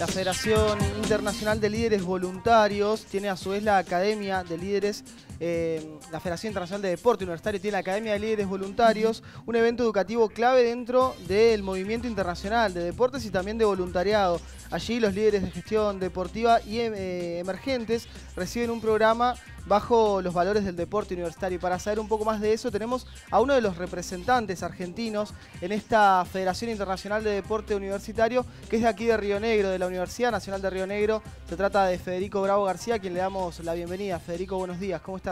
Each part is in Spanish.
La Federación Internacional de Líderes Voluntarios tiene a su vez la Academia de Líderes eh, la Federación Internacional de Deporte Universitario tiene la Academia de Líderes Voluntarios, un evento educativo clave dentro del movimiento internacional de deportes y también de voluntariado. Allí los líderes de gestión deportiva y eh, emergentes reciben un programa bajo los valores del deporte universitario. para saber un poco más de eso, tenemos a uno de los representantes argentinos en esta Federación Internacional de Deporte Universitario, que es de aquí de Río Negro, de la Universidad Nacional de Río Negro. Se trata de Federico Bravo García, a quien le damos la bienvenida. Federico, buenos días. ¿Cómo estás?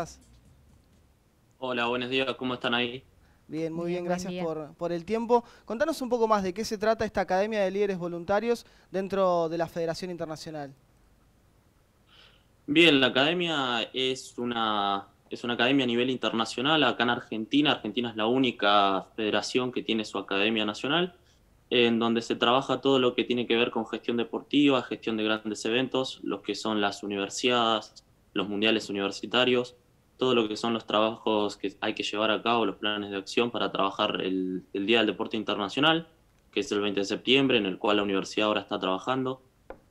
Hola, buenos días, ¿cómo están ahí? Bien, muy bien, gracias por, el tiempo. Contanos un poco más de qué se trata esta Academia de Líderes Voluntarios dentro de la Federación Internacional. Bien, la Academia es una, es una academia a nivel internacional. Acá en Argentina, Argentina es la única federación que tiene su Academia Nacional, en donde se trabaja todo lo que tiene que ver con gestión deportiva, gestión de grandes eventos, los que son las universidades, los mundiales universitarios, todo lo que son los trabajos que hay que llevar a cabo, los planes de acción para trabajar el, Día del Deporte Internacional, que es el 20 de septiembre, en el cual la universidad ahora está trabajando.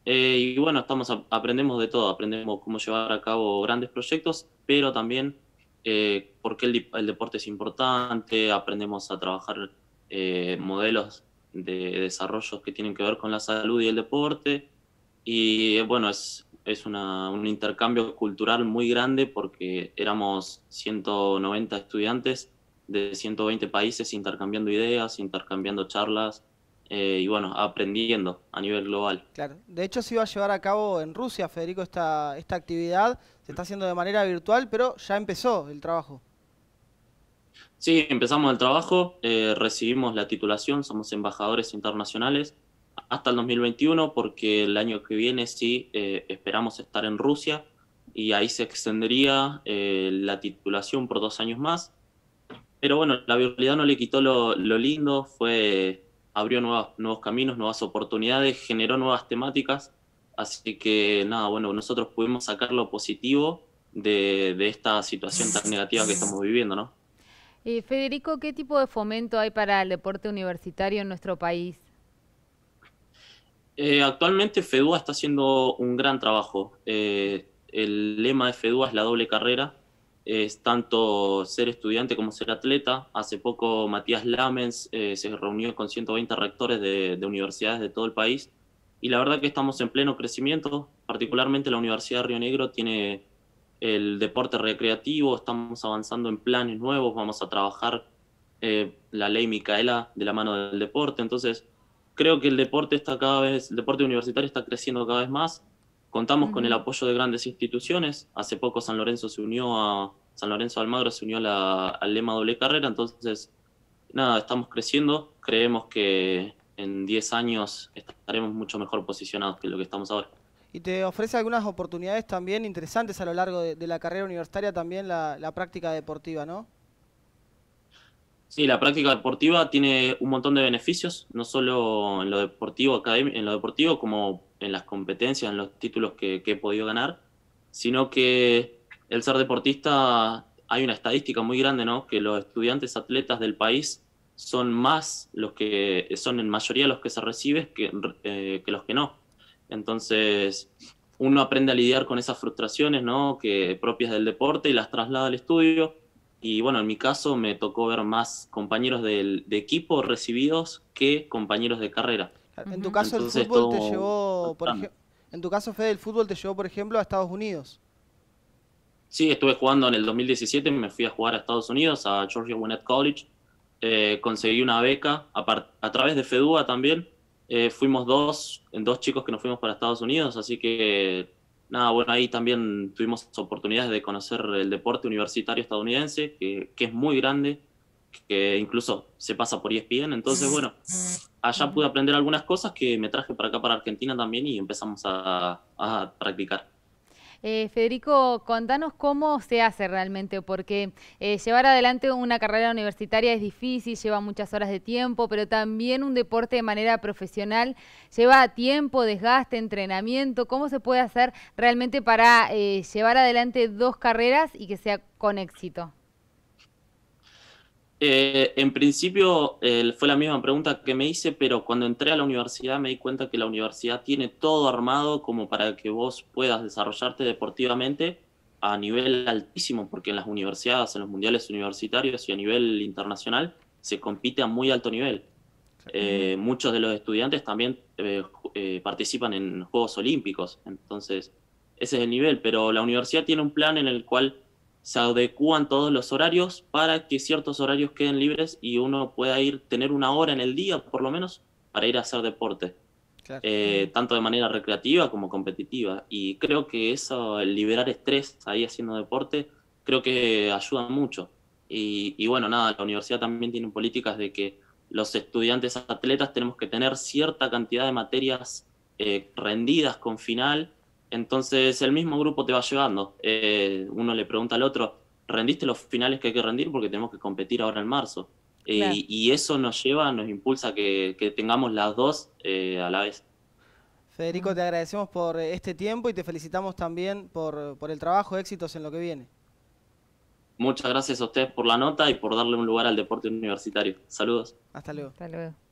Eh, y bueno, estamos aprendemos de todo, aprendemos cómo llevar a cabo grandes proyectos, pero también eh, por qué el, deporte es importante, aprendemos a trabajar eh, modelos de desarrollos que tienen que ver con la salud y el deporte. Y bueno, es, es un intercambio cultural muy grande porque éramos 190 estudiantes de 120 países intercambiando ideas, intercambiando charlas eh, y bueno, aprendiendo a nivel global. Claro, de hecho se iba a llevar a cabo en Rusia, Federico, esta, esta actividad, se está haciendo de manera virtual, pero ya empezó el trabajo. Sí, empezamos el trabajo, eh, recibimos la titulación, somos embajadores internacionales hasta el 2021, porque el año que viene sí eh, esperamos estar en Rusia y ahí se extendería eh, la titulación por dos años más. Pero bueno, la virtualidad no le quitó lo, lindo, fue abrió nuevos, nuevos caminos, nuevas oportunidades, generó nuevas temáticas. Así que nada, bueno, nosotros pudimos sacar lo positivo de, esta situación tan negativa que estamos viviendo, ¿no? Federico, ¿qué tipo de fomento hay para el deporte universitario en nuestro país? Eh, actualmente FEDUA está haciendo un gran trabajo. Eh, el lema de FEDUA es la doble carrera, eh, es tanto ser estudiante como ser atleta. Hace poco Matías Lamens se reunió con 120 rectores de, de, universidades de todo el país y la verdad que estamos en pleno crecimiento, particularmente la Universidad de Río Negro tiene el deporte recreativo, estamos avanzando en planes nuevos, vamos a trabajar la ley Micaela de la mano del deporte, entonces creo que el deporte está cada vez, el deporte universitario está creciendo cada vez más. Contamos con el apoyo de grandes instituciones. Hace poco San Lorenzo se unió a San Lorenzo Almagro se unió al lema doble carrera. Entonces, nada, estamos creciendo. Creemos que en 10 años estaremos mucho mejor posicionados que lo que estamos ahora. Y te ofrece algunas oportunidades también interesantes a lo largo de, la carrera universitaria, también la práctica deportiva, ¿no? Sí, la práctica deportiva tiene un montón de beneficios, no solo en lo deportivo, en lo deportivo como en las competencias, en los títulos que, he podido ganar, sino que el ser deportista hay una estadística muy grande, ¿no? Que los estudiantes atletas del país son más los que son en mayoría los que se reciben que, eh, que los que no. Entonces, uno aprende a lidiar con esas frustraciones, ¿no? Que propias del deporte y las traslada al estudio y bueno, en mi caso me tocó ver más compañeros de equipo recibidos que compañeros de carrera. En tu caso el fútbol te llevó, por ejemplo, en tu caso Fede, el fútbol te llevó, por ejemplo, a Estados Unidos. Sí, estuve jugando en el 2017, me fui a jugar a Estados Unidos, a Georgia Gwinnett College. Eh, conseguí una beca a, través de FEDUA también. Eh, fuimos dos, dos chicos que nos fuimos para Estados Unidos, así que bueno, ahí también tuvimos oportunidades de conocer el deporte universitario estadounidense, que, es muy grande, que incluso se pasa por ESPN. Entonces, bueno, allá pude aprender algunas cosas que me traje para acá, para Argentina también, y empezamos a, a practicar. Eh, Federico, contanos cómo se hace realmente, porque eh, llevar adelante una carrera universitaria es difícil, lleva muchas horas de tiempo, pero también un deporte de manera profesional lleva tiempo, desgaste, entrenamiento. ¿Cómo se puede hacer realmente para eh, llevar adelante dos carreras y que sea con éxito? Eh, en principio fue la misma pregunta que me hice, pero cuando entré a la universidad me di cuenta que la universidad tiene todo armado como para que vos puedas desarrollarte deportivamente a nivel altísimo, porque en las universidades, en los mundiales universitarios y a nivel internacional se compite a muy alto nivel. Eh, muchos de los estudiantes también eh, participan en Juegos Olímpicos, entonces ese es el nivel, pero la universidad tiene un plan en el cual se adecúan todos los horarios para que ciertos horarios queden libres y uno pueda ir, tener una hora en el día por lo menos para ir a hacer deporte, eh, tanto de manera recreativa como competitiva. Y creo que eso, el liberar estrés ahí haciendo deporte, creo que ayuda mucho. Y, bueno, nada, la universidad también tiene políticas de que los estudiantes atletas tenemos que tener cierta cantidad de materias eh, rendidas con final entonces el mismo grupo te va llevando. Eh, uno le pregunta al otro, ¿rendiste los finales que hay que rendir? Porque tenemos que competir ahora en marzo. Eh, y, eso nos lleva, nos impulsa que, que tengamos las dos eh, a la vez. Federico, te agradecemos por este tiempo y te felicitamos también por, el trabajo, éxitos en lo que viene. Muchas gracias a ustedes por la nota y por darle un lugar al deporte universitario. Saludos. Hasta luego. Hasta luego.